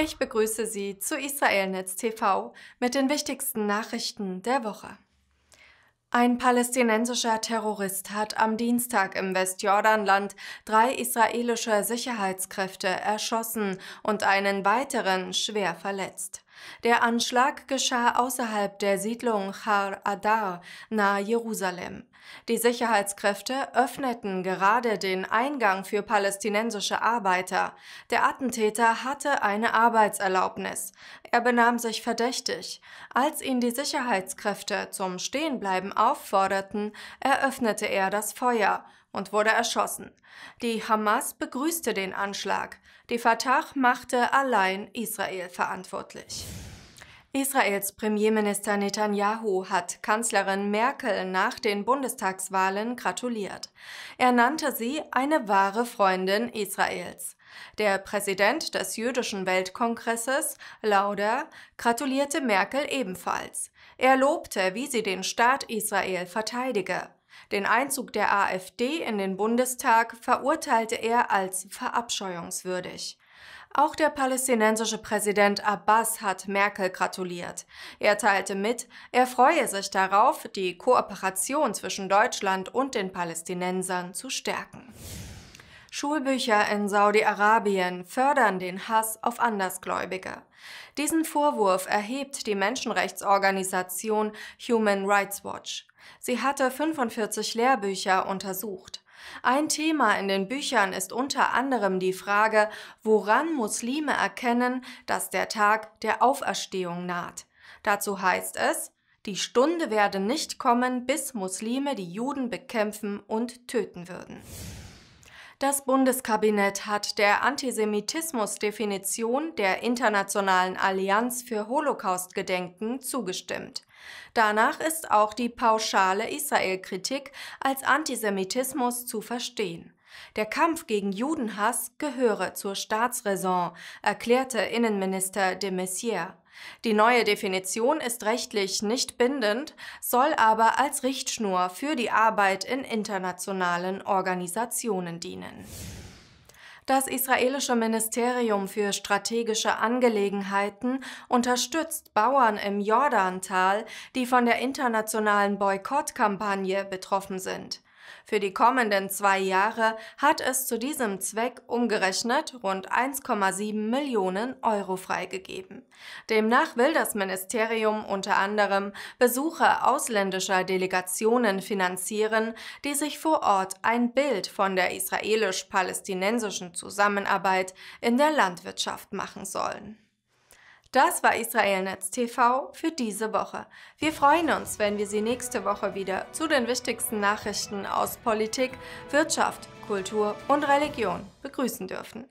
Ich begrüße Sie zu Israelnetz TV mit den wichtigsten Nachrichten der Woche. Ein palästinensischer Terrorist hat am Dienstag im Westjordanland drei israelische Sicherheitskräfte erschossen und einen weiteren schwer verletzt. Der Anschlag geschah außerhalb der Siedlung Har Adar nahe Jerusalem. Die Sicherheitskräfte öffneten gerade den Eingang für palästinensische Arbeiter. Der Attentäter hatte eine Arbeitserlaubnis. Er benahm sich verdächtig. Als ihn die Sicherheitskräfte zum Stehenbleiben aufforderten, eröffnete er das Feuer und wurde erschossen. Die Hamas begrüßte den Anschlag. Die Fatah machte allein Israel verantwortlich. Israels Premierminister Netanyahu hat Kanzlerin Merkel nach den Bundestagswahlen gratuliert. Er nannte sie eine wahre Freundin Israels. Der Präsident des jüdischen Weltkongresses, Lauder, gratulierte Merkel ebenfalls. Er lobte, wie sie den Staat Israel verteidige. Den Einzug der AfD in den Bundestag verurteilte er als verabscheuungswürdig. Auch der palästinensische Präsident Abbas hat Merkel gratuliert. Er teilte mit, er freue sich darauf, die Kooperation zwischen Deutschland und den Palästinensern zu stärken. Schulbücher in Saudi-Arabien fördern den Hass auf Andersgläubige. Diesen Vorwurf erhebt die Menschenrechtsorganisation Human Rights Watch. Sie hatte 45 Lehrbücher untersucht. Ein Thema in den Büchern ist unter anderem die Frage, woran Muslime erkennen, dass der Tag der Auferstehung naht. Dazu heißt es, die Stunde werde nicht kommen, bis Muslime die Juden bekämpfen und töten würden. Das Bundeskabinett hat der Antisemitismusdefinition der Internationalen Allianz für Holocaust-Gedenken zugestimmt. Danach ist auch die pauschale Israel-Kritik als Antisemitismus zu verstehen. Der Kampf gegen Judenhass gehöre zur Staatsräson, erklärte Innenminister de Messier. Die neue Definition ist rechtlich nicht bindend, soll aber als Richtschnur für die Arbeit in internationalen Organisationen dienen. Das israelische Ministerium für strategische Angelegenheiten unterstützt Bauern im Jordantal, die von der internationalen Boykottkampagne betroffen sind. Für die kommenden zwei Jahre hat es zu diesem Zweck umgerechnet rund 1,7 Millionen Euro freigegeben. Demnach will das Ministerium unter anderem Besuche ausländischer Delegationen finanzieren, die sich vor Ort ein Bild von der israelisch-palästinensischen Zusammenarbeit in der Landwirtschaft machen sollen. Das war Israelnetz TV für diese Woche. Wir freuen uns, wenn wir Sie nächste Woche wieder zu den wichtigsten Nachrichten aus Politik, Wirtschaft, Kultur und Religion begrüßen dürfen.